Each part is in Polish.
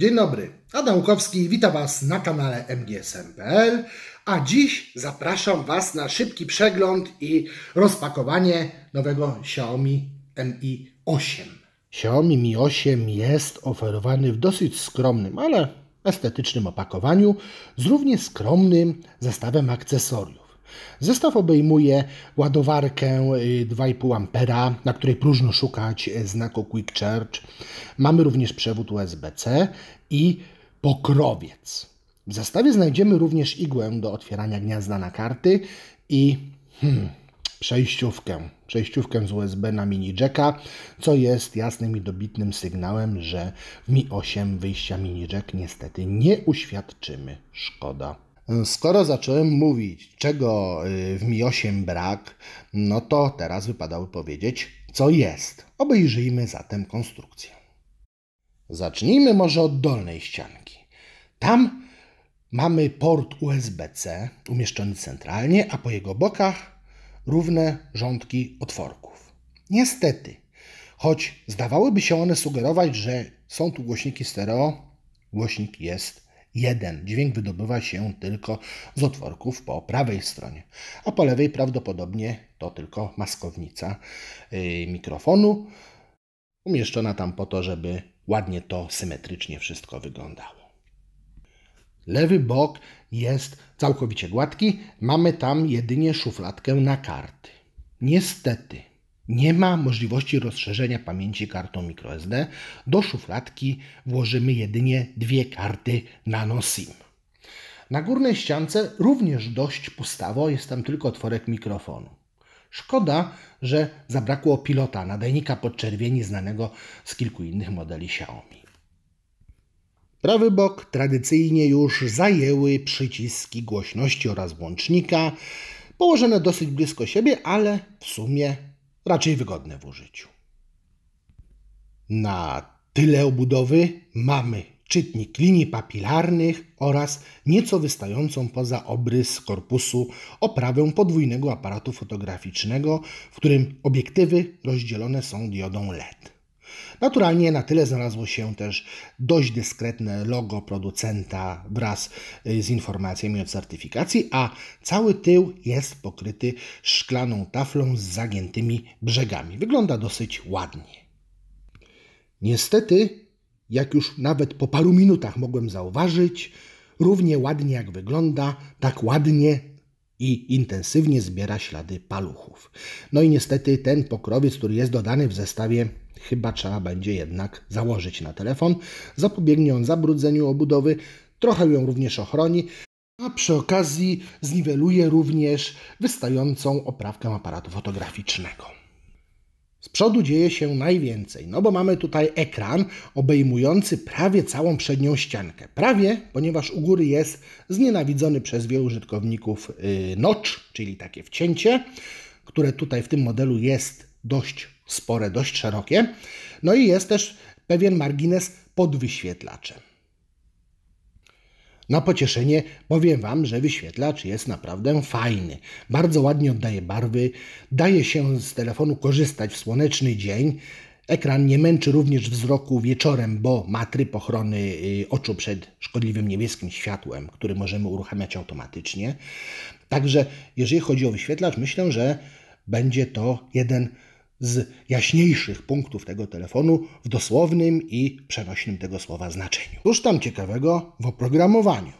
Dzień dobry, Adam Łukowski, witam Was na kanale mgsmpl. a dziś zapraszam Was na szybki przegląd i rozpakowanie nowego Xiaomi Mi 8. Xiaomi Mi 8 jest oferowany w dosyć skromnym, ale estetycznym opakowaniu z równie skromnym zestawem akcesoriów. Zestaw obejmuje ładowarkę 2,5 y, A, na której próżno szukać y, znaku Quick Charge. Mamy również przewód USB-C i pokrowiec. W zestawie znajdziemy również igłę do otwierania gniazda na karty i hmm, przejściówkę. Przejściówkę z USB na mini jacka, co jest jasnym i dobitnym sygnałem, że w Mi 8 wyjścia mini jack niestety nie uświadczymy. Szkoda. Skoro zacząłem mówić, czego y, w Mi 8 brak, no to teraz wypadałoby powiedzieć, co jest. Obejrzyjmy zatem konstrukcję. Zacznijmy może od dolnej ścianki. Tam mamy port USB-C umieszczony centralnie, a po jego bokach równe rządki otworków. Niestety, choć zdawałyby się one sugerować, że są tu głośniki stereo, głośnik jest Jeden Dźwięk wydobywa się tylko z otworków po prawej stronie, a po lewej prawdopodobnie to tylko maskownica yy, mikrofonu, umieszczona tam po to, żeby ładnie to symetrycznie wszystko wyglądało. Lewy bok jest całkowicie gładki, mamy tam jedynie szufladkę na karty. Niestety, nie ma możliwości rozszerzenia pamięci kartą microSD. Do szufladki włożymy jedynie dwie karty Nano SIM. Na górnej ściance również dość pustawo, jest tam tylko otworek mikrofonu. Szkoda, że zabrakło pilota nadajnika podczerwieni znanego z kilku innych modeli Xiaomi. Prawy bok tradycyjnie już zajęły przyciski głośności oraz łącznika, położone dosyć blisko siebie, ale w sumie raczej wygodne w użyciu. Na tyle obudowy mamy czytnik linii papilarnych oraz nieco wystającą poza obrys korpusu oprawę podwójnego aparatu fotograficznego, w którym obiektywy rozdzielone są diodą LED. Naturalnie na tyle znalazło się też dość dyskretne logo producenta wraz y, z informacjami o certyfikacji, a cały tył jest pokryty szklaną taflą z zagiętymi brzegami. Wygląda dosyć ładnie. Niestety, jak już nawet po paru minutach mogłem zauważyć, równie ładnie jak wygląda, tak ładnie i intensywnie zbiera ślady paluchów. No i niestety ten pokrowiec, który jest dodany w zestawie, chyba trzeba będzie jednak założyć na telefon. Zapobiegnie on zabrudzeniu obudowy, trochę ją również ochroni, a przy okazji zniweluje również wystającą oprawkę aparatu fotograficznego. Z przodu dzieje się najwięcej, no bo mamy tutaj ekran obejmujący prawie całą przednią ściankę. Prawie, ponieważ u góry jest znienawidzony przez wielu użytkowników y, notch, czyli takie wcięcie, które tutaj w tym modelu jest dość spore, dość szerokie. No i jest też pewien margines pod wyświetlaczem. Na pocieszenie powiem Wam, że wyświetlacz jest naprawdę fajny. Bardzo ładnie oddaje barwy, daje się z telefonu korzystać w słoneczny dzień. Ekran nie męczy również wzroku wieczorem, bo ma tryb ochrony y, oczu przed szkodliwym niebieskim światłem, który możemy uruchamiać automatycznie. Także jeżeli chodzi o wyświetlacz, myślę, że będzie to jeden z z jaśniejszych punktów tego telefonu w dosłownym i przenośnym tego słowa znaczeniu. Cóż tam ciekawego w oprogramowaniu?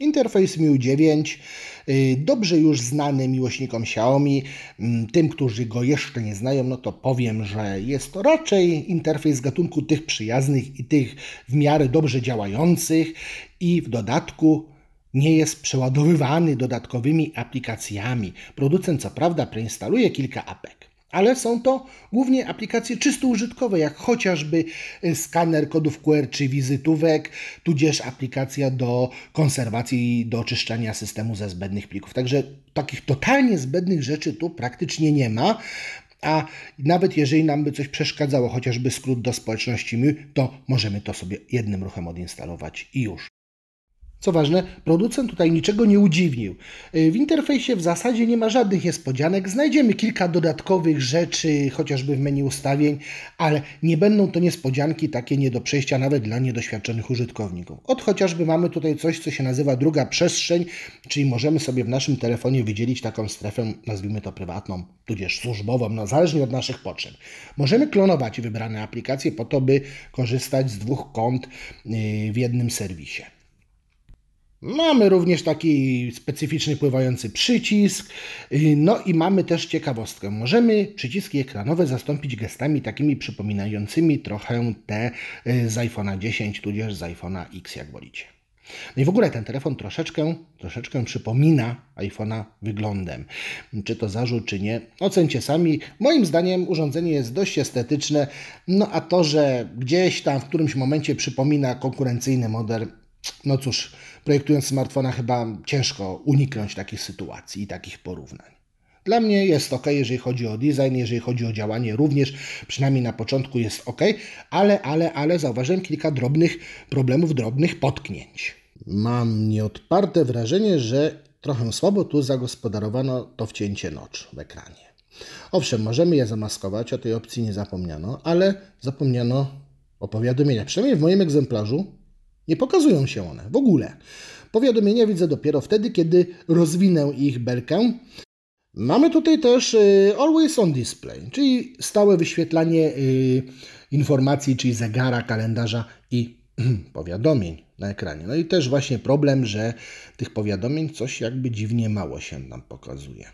Interfejs MIU 9, y, dobrze już znany miłośnikom Xiaomi, mm, tym, którzy go jeszcze nie znają, no to powiem, że jest to raczej interfejs gatunku tych przyjaznych i tych w miarę dobrze działających i w dodatku nie jest przeładowywany dodatkowymi aplikacjami. Producent co prawda preinstaluje kilka apek ale są to głównie aplikacje czysto użytkowe, jak chociażby y, skaner kodów QR czy wizytówek, tudzież aplikacja do konserwacji i do oczyszczania systemu ze zbędnych plików. Także takich totalnie zbędnych rzeczy tu praktycznie nie ma. A nawet jeżeli nam by coś przeszkadzało, chociażby skrót do społeczności MI, to możemy to sobie jednym ruchem odinstalować i już. Co ważne, producent tutaj niczego nie udziwnił. Y, w interfejsie w zasadzie nie ma żadnych niespodzianek. Znajdziemy kilka dodatkowych rzeczy, chociażby w menu ustawień, ale nie będą to niespodzianki takie nie do przejścia nawet dla niedoświadczonych użytkowników. Od chociażby mamy tutaj coś, co się nazywa druga przestrzeń, czyli możemy sobie w naszym telefonie wydzielić taką strefę, nazwijmy to prywatną, tudzież służbową, no zależnie od naszych potrzeb. Możemy klonować wybrane aplikacje po to, by korzystać z dwóch kont y, w jednym serwisie. Mamy również taki specyficzny pływający przycisk. Y, no i mamy też ciekawostkę. Możemy przyciski ekranowe zastąpić gestami takimi przypominającymi trochę te y, z iPhone'a 10 tudzież z iPhone'a X, jak wolicie. No i w ogóle ten telefon troszeczkę, troszeczkę przypomina iPhone'a wyglądem. Czy to zarzut, czy nie, ocencie sami. Moim zdaniem urządzenie jest dość estetyczne, no a to, że gdzieś tam w którymś momencie przypomina konkurencyjny model, no cóż, projektując smartfona chyba ciężko uniknąć takich sytuacji i takich porównań. Dla mnie jest ok, jeżeli chodzi o design, jeżeli chodzi o działanie, również przynajmniej na początku jest ok, ale, ale, ale zauważyłem kilka drobnych problemów, drobnych potknięć. Mam nieodparte wrażenie, że trochę słabo tu zagospodarowano to wcięcie nocz w ekranie. Owszem, możemy je zamaskować, o tej opcji nie zapomniano, ale zapomniano o powiadomieniach. Przynajmniej w moim egzemplarzu nie pokazują się one w ogóle. Powiadomienia widzę dopiero wtedy, kiedy rozwinę ich belkę. Mamy tutaj też y, Always on Display, czyli stałe wyświetlanie y, informacji, czyli zegara, kalendarza i powiadomień na ekranie. No i też właśnie problem, że tych powiadomień coś jakby dziwnie mało się nam pokazuje.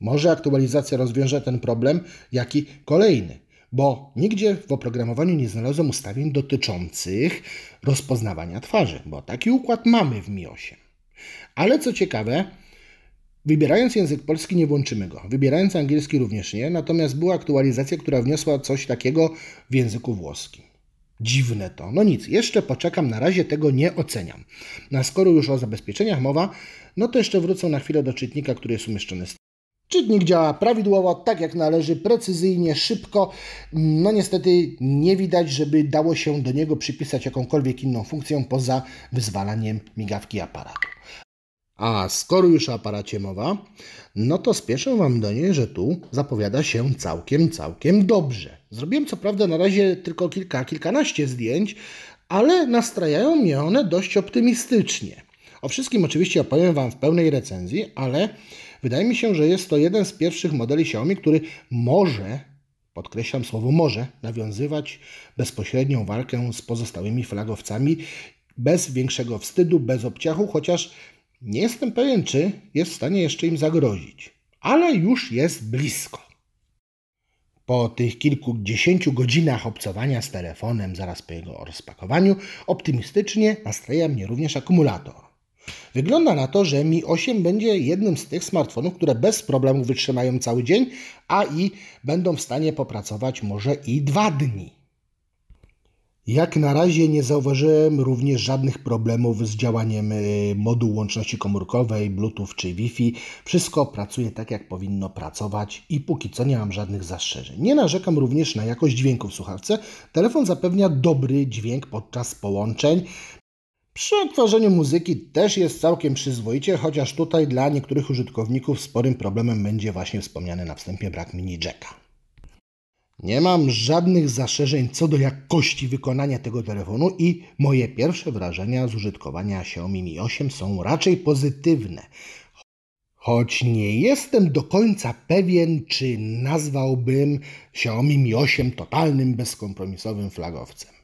Może aktualizacja rozwiąże ten problem, jaki kolejny bo nigdzie w oprogramowaniu nie znalazłem ustawień dotyczących rozpoznawania twarzy, bo taki układ mamy w 8. Ale co ciekawe, Wybierając język polski nie włączymy go, wybierając angielski również nie, natomiast była aktualizacja, która wniosła coś takiego w języku włoskim. Dziwne to. No nic, jeszcze poczekam, na razie tego nie oceniam. Na no skoro już o zabezpieczeniach mowa, no to jeszcze wrócę na chwilę do czytnika, który jest umieszczony Czytnik działa prawidłowo, tak jak należy, precyzyjnie, szybko. No niestety nie widać, żeby dało się do niego przypisać jakąkolwiek inną funkcję poza wyzwalaniem migawki aparatu. A skoro już o aparacie mowa, no to spieszę Wam do niej, że tu zapowiada się całkiem, całkiem dobrze. Zrobiłem co prawda na razie tylko kilka, kilkanaście zdjęć, ale nastrajają mnie one dość optymistycznie. O wszystkim oczywiście opowiem Wam w pełnej recenzji, ale Wydaje mi się, że jest to jeden z pierwszych modeli Xiaomi, który może, podkreślam słowo może, nawiązywać bezpośrednią walkę z pozostałymi flagowcami bez większego wstydu, bez obciachu, chociaż nie jestem pewien, czy jest w stanie jeszcze im zagrozić. Ale już jest blisko. Po tych kilkudziesięciu godzinach obcowania z telefonem zaraz po jego rozpakowaniu, optymistycznie nastraja mnie również akumulator. Wygląda na to, że Mi 8 będzie jednym z tych smartfonów, które bez problemu wytrzymają cały dzień, a i będą w stanie popracować może i dwa dni. Jak na razie nie zauważyłem również żadnych problemów z działaniem y, modułu łączności komórkowej, Bluetooth czy Wi-Fi. Wszystko pracuje tak, jak powinno pracować i póki co nie mam żadnych zastrzeżeń. Nie narzekam również na jakość dźwięku w słuchawce. Telefon zapewnia dobry dźwięk podczas połączeń. Przy odtwarzaniu muzyki też jest całkiem przyzwoicie, chociaż tutaj dla niektórych użytkowników sporym problemem będzie właśnie wspomniany na wstępie brak mini jacka. Nie mam żadnych zaszerzeń co do jakości wykonania tego telefonu i moje pierwsze wrażenia z użytkowania Xiaomi Mi 8 są raczej pozytywne. Choć nie jestem do końca pewien, czy nazwałbym Xiaomi Mi 8 totalnym, bezkompromisowym flagowcem.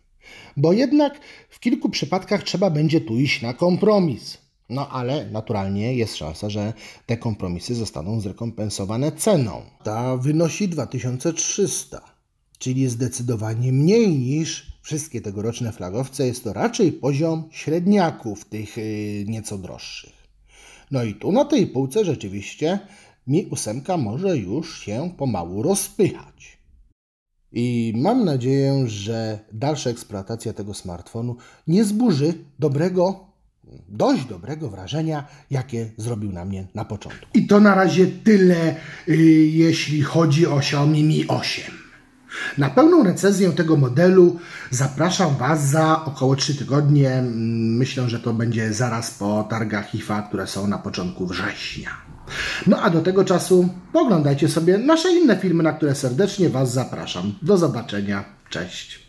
Bo jednak w kilku przypadkach trzeba będzie tu iść na kompromis. No ale naturalnie jest szansa, że te kompromisy zostaną zrekompensowane ceną. Ta wynosi 2300, czyli zdecydowanie mniej niż wszystkie tegoroczne flagowce. Jest to raczej poziom średniaków, tych y, nieco droższych. No i tu na tej półce rzeczywiście Mi ósemka może już się pomału rozpychać. I mam nadzieję, że dalsza eksploatacja tego smartfonu nie zburzy dobrego, dość dobrego wrażenia, jakie zrobił na mnie na początku. I to na razie tyle, y, jeśli chodzi o Xiaomi Mi 8. Na pełną recenzję tego modelu zapraszam Was za około 3 tygodnie. Mm, myślę, że to będzie zaraz po targach IFA, które są na początku września. No a do tego czasu poglądajcie sobie nasze inne filmy, na które serdecznie Was zapraszam. Do zobaczenia. Cześć.